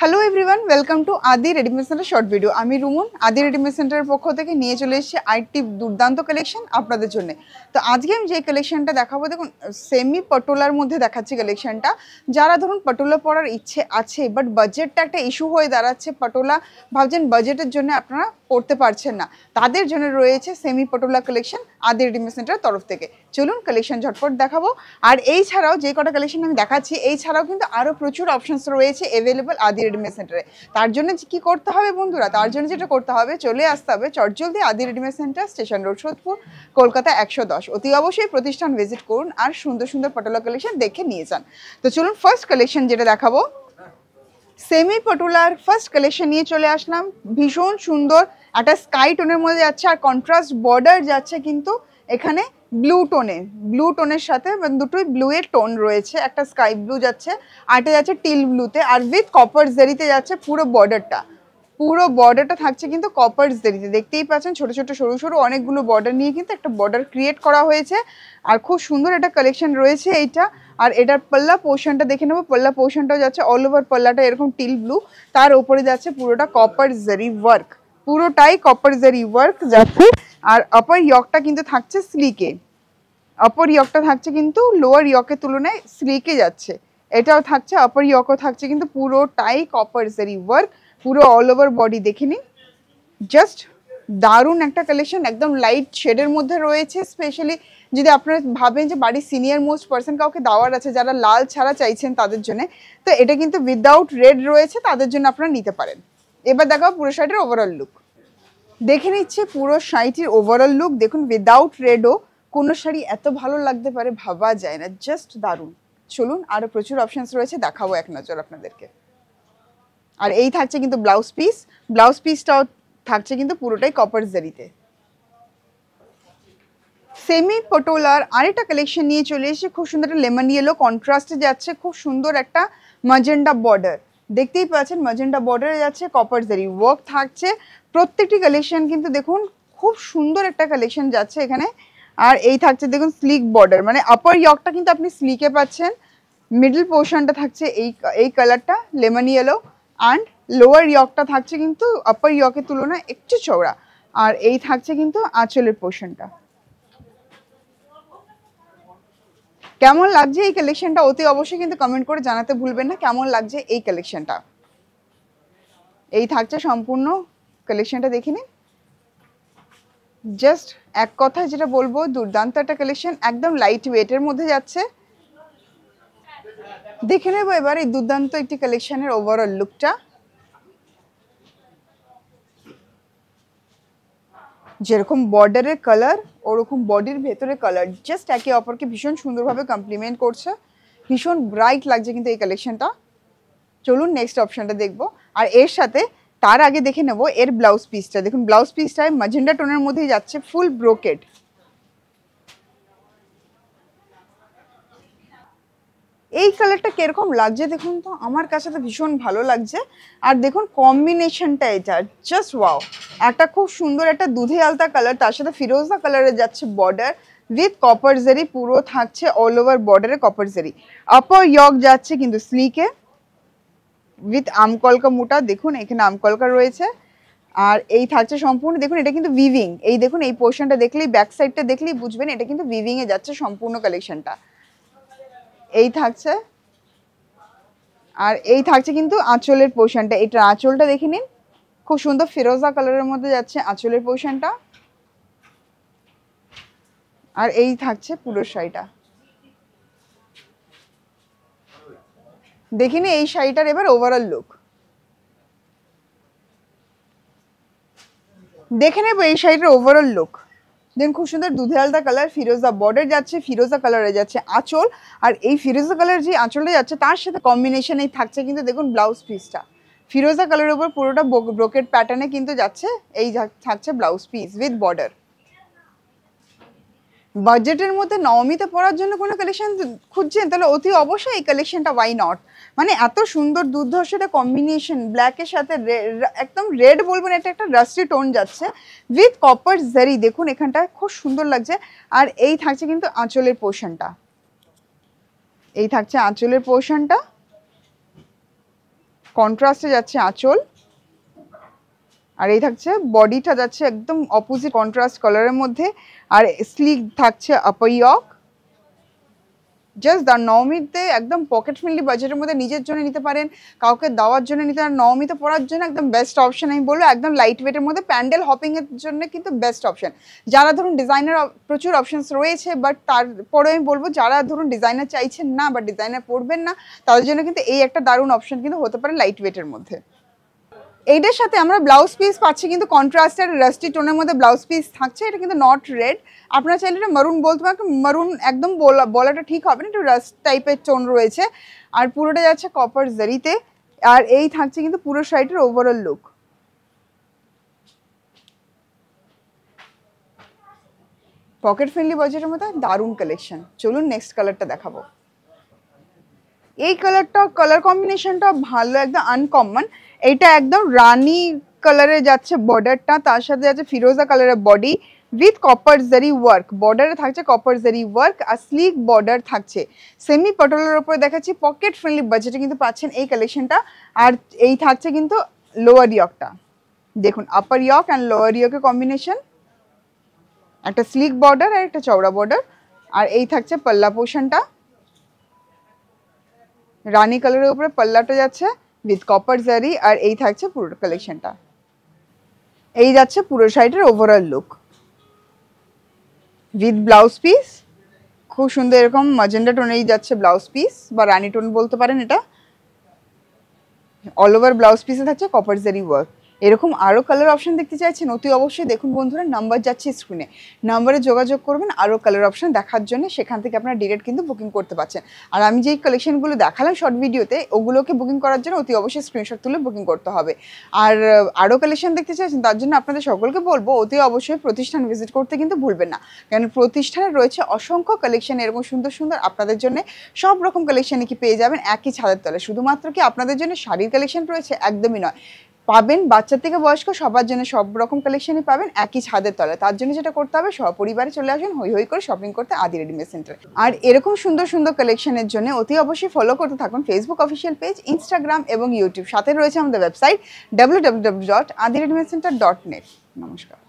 hello everyone welcome to Adi readymade centre short video আমি রুমুন আদি readymade সেন্টারের পক্ষ থেকে নিয়ে চলে এসেছি আইটি দুর্দান্ত কালেকশন আপনাদের জন্য তো আজকে আমি যে কালেকশনটা দেখাবো দেখুন সেমি পটোলার মধ্যে দেখাচ্ছি কালেকশনটা যারা ধরুন পটোলা পড়ার ইচ্ছে আছে বাট বাজেটটা একটা ইস্যু হয়ে দাঁড়াচ্ছে পটোলা ভাবছেন বাজেটের জন্য আপনারা পড়তে পারছেন না তাদের জন্য রয়েছে semi patola collection Adi readymade সেন্টারের তরফ থেকে চলুন কালেকশন ঝটপট দেখাবো আর এই ছাড়াও যে কটা কালেকশন আমি দেখাচ্ছি এই ছাড়াও কিন্তু আরও প্রচুর অপশানস রয়েছে অ্যাভেলেবল আদি রেডিমেড সেন্টারে তার জন্য কি করতে হবে বন্ধুরা তার জন্য যেটা করতে হবে চলে আসতে হবে চটজলদি Adi readymade centre station road Sodepur Kolkata একশো দশ অতি অবশ্যই প্রতিষ্ঠান ভিজিট করুন আর সুন্দর সুন্দর পটোলা কালেকশন দেখে নিয়ে যান তো চলুন ফার্স্ট কালেকশন যেটা দেখাবো সেমি পটুলার ফার্স্ট কালেকশন নিয়ে চলে আসলাম ভীষণ সুন্দর একটা স্কাই টোনের মধ্যে যাচ্ছে আর কন্ট্রাস্ট বর্ডার যাচ্ছে কিন্তু এখানে ব্লু টোনে ব্লু টোনের সাথে মানে দুটোই ব্লু এর টোন রয়েছে একটা স্কাই ব্লু যাচ্ছে আটে যাচ্ছে টিল ব্লুতে আর উইথ কপার জেরিতে যাচ্ছে পুরো বর্ডারটা পুরো বর্ডারটা থাকছে কিন্তু কপার জেরিতে দেখতেই পাচ্ছেন ছোট ছোট সরু সরু অনেকগুলো বর্ডার নিয়ে কিন্তু একটা বর্ডার ক্রিয়েট করা হয়েছে আর খুব সুন্দর একটা কালেকশন রয়েছে এইটা আর এটার পল্লা পোর্শনটা দেখে নেবো পল্লা পোর্শনটাও যাচ্ছে অল ওভার পল্লাটা এরকম টিল ব্লু তার ওপরে যাচ্ছে পুরোটা কপার জেরি ওয়ার্ক পুরোটাই কপার জেরি ওয়ার্ক যাচ্ছে আর আপার ইয়কটা কিন্তু থাকছে স্লিকে আপার ইয়কটা থাকছে কিন্তু লোয়ার ইয়কের তুলনায় স্লিকে যাচ্ছে এটাও থাকছে আপার ইয়কও থাকছে কিন্তু পুরো কপার কপারসেরই ওয়ার্ক পুরো অল ওভার বডি দেখে নিন জাস্ট দারুণ একটা কালেকশন একদম লাইট শেডের মধ্যে রয়েছে স্পেশালি যদি আপনারা ভাবেন যে বাড়ির সিনিয়র মোস্ট পার্সন কাউকে দেওয়ার আছে যারা লাল ছাড়া চাইছেন তাদের জন্য তো এটা কিন্তু উইদাউট রেড রয়েছে তাদের জন্য আপনারা নিতে পারেন এবার দেখাও পুরো শার্টের ওভারঅল লুক দেখে নিচ্ছে পুরো শাড়িটির ওভারঅল লুক দেখুন উইদাউট রেডও কোনো শাড়ি এত ভালো লাগতে পারে ভাবা যায় না জাস্ট দারুণ চলুন আরও প্রচুর অপশানস রয়েছে দেখাবো এক নজর আপনাদেরকে আর এই থাকছে কিন্তু ব্লাউজ পিস ব্লাউজ পিসটাও থাকছে কিন্তু পুরোটাই কপার জারিতে সেমি পটোলার আরেকটা কালেকশন নিয়ে চলে এসেছে খুব সুন্দর একটা লেমন ইয়েলো কন্ট্রাস্টে যাচ্ছে খুব সুন্দর একটা মাজেন্ডা বর্ডার দেখতেই পাচ্ছেন মজেন্ডা বর্ডারে যাচ্ছে কপার জারি ওয়ার্ক থাকছে প্রত্যেকটি কালেকশন কিন্তু দেখুন খুব সুন্দর একটা কালেকশন যাচ্ছে এখানে আর এই থাকছে দেখুন স্লিক বর্ডার মানে আপার ইয়কটা কিন্তু আপনি স্লিকে পাচ্ছেন মিডল পোর্শনটা থাকছে এই এই কালারটা লেমন ইয়েলো অ্যান্ড লোয়ার ইয়কটা থাকছে কিন্তু আপার ইয়কের তুলনায় একটু চওড়া আর এই থাকছে কিন্তু আঁচলের পোর্শনটা কেমন লাগছে এই কালেকশনটা অতি অবশ্যই কিন্তু কমেন্ট করে জানাতে ভুলবেন না কেমন লাগছে এই কালেকশনটা এই থাকছে সম্পূর্ণ কালেকশনটা দেখে নিন জাস্ট এক কথা যেটা বলবো দুর্দান্ত একটা কালেকশন একদম লাইট ওয়েটের মধ্যে যাচ্ছে দেখে নেবো এবার এই দুর্দান্ত একটি কালেকশনের ওভারঅল লুকটা যেরকম বর্ডারের কালার ওরকম বডির ভেতরে কালার জাস্ট একে অপরকে ভীষণ সুন্দরভাবে কমপ্লিমেন্ট করছে ভীষণ ব্রাইট লাগছে কিন্তু এই কালেকশনটা চলুন নেক্সট অপশনটা দেখব আর এর সাথে তার আগে দেখে নেব এর ব্লাউজ পিসটা দেখুন ব্লাউজ পিসটায় মাজেন্ডা টোনের মধ্যেই যাচ্ছে ফুল ব্রোকেট এই কালারটা কিরকম লাগছে দেখুন তো আমার কাছে তো ভীষণ ভালো লাগছে আর দেখুন কম্বিনেশনটা এটা জাস্ট ওয়াও একটা খুব সুন্দর একটা দুধে আলতা কালার তার সাথে ফিরোজা কালারে যাচ্ছে বর্ডার উইথ কপার জেরি পুরো থাকছে অল ওভার বর্ডারে কপার জেরি আপার ইয়ক যাচ্ছে কিন্তু স্লিকে উইথ আমকলকা মোটা দেখুন এখানে আমকলকা রয়েছে আর এই থাকছে সম্পূর্ণ দেখুন এটা কিন্তু ভিভিং এই দেখুন এই পোর্শনটা দেখলেই ব্যাক সাইডটা দেখলেই বুঝবেন এটা কিন্তু ভিভিংয়ে যাচ্ছে সম্পূর্ণ কালেকশনটা এই থাকছে আর এই থাকছে কিন্তু আঁচলের পোর্শনটা এটা আঁচলটা দেখে নিন খুব সুন্দর ফিরোজা কালারের মধ্যে যাচ্ছে আঁচলের পোর্শনটা আর এই থাকছে পুরো শাড়িটা দেখিনি এই শাড়িটার এবার ওভারঅল লুক দেখে নেব এই শাড়িটার ওভারঅল লুক দেন খুব সুন্দর দুধে আলাদা কালার ফিরোজা বর্ডার যাচ্ছে ফিরোজা কালারে যাচ্ছে আঁচল আর এই ফিরোজা কালার যে আঁচলটা যাচ্ছে তার সাথে কম্বিনেশনেই থাকছে কিন্তু দেখুন ব্লাউজ পিসটা ফিরোজা কালারের উপর পুরোটা ব্রোকেট প্যাটার্নে কিন্তু যাচ্ছে এই থাকছে ব্লাউজ পিস উইথ বর্ডার বাজেটের মধ্যে নবমীতে পড়ার জন্য কোনো কালেকশন খুঁজছেন তাহলে অতি অবশ্যই এই কালেকশনটা ওয়াই নট মানে এত সুন্দর দুর্ধর্ষটা কম্বিনেশন ব্ল্যাকের সাথে একদম রেড বলবেন এটা একটা রাস্টি টোন যাচ্ছে উইথ কপার জারি দেখুন এখানটা খুব সুন্দর লাগছে আর এই থাকছে কিন্তু আঁচলের পোর্শনটা এই থাকছে আঁচলের পোর্শনটা কন্ট্রাস্টে যাচ্ছে আঁচল আর এই থাকছে বডিটা যাচ্ছে একদম অপোজিট কন্ট্রাস্ট কালারের মধ্যে আর স্লিক থাকছে আপার ইয়ক জাস্ট দা নবমীতে একদম পকেট ফ্রেন্ডলি বাজেটের মধ্যে নিজের জন্য নিতে পারেন কাউকে দেওয়ার জন্য নিতে পারেন নবমীতে পড়ার জন্য একদম বেস্ট অপশন আমি বলবো একদম লাইট ওয়েটের মধ্যে প্যান্ডেল হপিংয়ের জন্য কিন্তু বেস্ট অপশান যারা ধরুন ডিজাইনার প্রচুর অপশানস রয়েছে বাট তারপরে আমি বলবো যারা ধরুন ডিজাইনার চাইছেন না বা ডিজাইনার পড়বেন না তাদের জন্য কিন্তু এই একটা দারুণ অপশান কিন্তু হতে পারে লাইট ওয়েটের মধ্যে এইটার সাথে আমরা ব্লাউজ পিস পাচ্ছি কিন্তু কন্ট্রাস্টের রাস্টি টোনের মধ্যে ব্লাউজ পিস থাকছে এটা কিন্তু নট রেড আপনারা চাইলে এটা মারুন বলতে পারেন মারুন একদম বলাটা ঠিক হবে না একটু রাস্ট টাইপের টোন রয়েছে আর পুরোটা যাচ্ছে কপার জারিতে আর এই থাকছে কিন্তু পুরো শাড়িটার ওভারঅল লুক পকেট ফ্রেন্ডলি বাজেটের মধ্যে দারুণ কালেকশন চলুন নেক্সট কালারটা দেখাবো এই কালারটা কালার কম্বিনেশনটা ভালো একদম আনকমন এটা একদম রানি কালারে যাচ্ছে বর্ডারটা তার সাথে যাচ্ছে ফিরোজা কালারের body with copper zari work বর্ডারে থাকছে কপার জারি ওয়ার্ক আর স্লিক বর্ডার থাকছে সেমি পটলের ওপরে দেখাচ্ছি পকেট ফ্রেন্ডলি বাজেটে কিন্তু পাচ্ছেন এই কালেকশনটা আর এই থাকছে কিন্তু লোয়ার ইয়কটা দেখুন আপার ইয়ক অ্যান্ড লোয়ার ইয়কের কম্বিনেশন একটা স্লিক বর্ডার আর একটা চওড়া বর্ডার আর এই থাকছে পাল্লা পোশনটা রানি কালারের উপরে পাল্লাটা যাচ্ছে উইথ কপার জারি আর এই থাকছে পুরো কালেকশনটা এই যাচ্ছে পুরো শাড়িটার overall look with blouse piece খুব সুন্দর এরকম মাজেন্ডা টোনেই যাচ্ছে ব্লাউজ পিস বা রানি টোন বলতে পারেন এটা অল ওভার ব্লাউজ পিসে থাকছে কপার জারি ওয়ার্ক এরকম আরও কালার অপশান দেখতে চাইছেন অতি অবশ্যই দেখুন বন্ধুরা নাম্বার যাচ্ছে স্ক্রিনে নাম্বারে যোগাযোগ করবেন আরও কালার অপশান দেখার জন্য সেখান থেকে আপনারা ডিরেক্ট কিন্তু বুকিং করতে পারছেন আর আমি যেই কালেকশনগুলো দেখালাম শর্ট ভিডিওতে ওগুলোকে বুকিং করার জন্য অতি অবশ্যই স্ক্রিনশট তুলে বুকিং করতে হবে আর আরও কালেকশন দেখতে চাইছেন তার জন্য আপনাদের সকলকে বলবো অতি অবশ্যই প্রতিষ্ঠান ভিজিট করতে কিন্তু ভুলবেন না কেন প্রতিষ্ঠানে রয়েছে অসংখ্য কালেকশান এরকম সুন্দর সুন্দর আপনাদের জন্য সব রকম কালেকশানে কি পেয়ে যাবেন একই ছাদের তলে শুধুমাত্র কি আপনাদের জন্য শাড়ির কালেকশন রয়েছে একদমই নয় পাবেন বাচ্চা থেকে বয়স্ক সবার জন্য সব রকম কালেকশনই পাবেন একই ছাদের তলায় তার জন্য যেটা করতে হবে সপরিবারে চলে আসুন হই হই করে শপিং করতে আদি রেডিমেড সেন্টার আর এরকম সুন্দর সুন্দর কালেকশনের জন্য অতি অবশ্যই ফলো করতে থাকুন ফেসবুক অফিসিয়াল পেজ ইনস্টাগ্রাম এবং ইউটিউব সাথে রয়েছে আমাদের website W W W dot Adi readymade centre dot net নমস্কার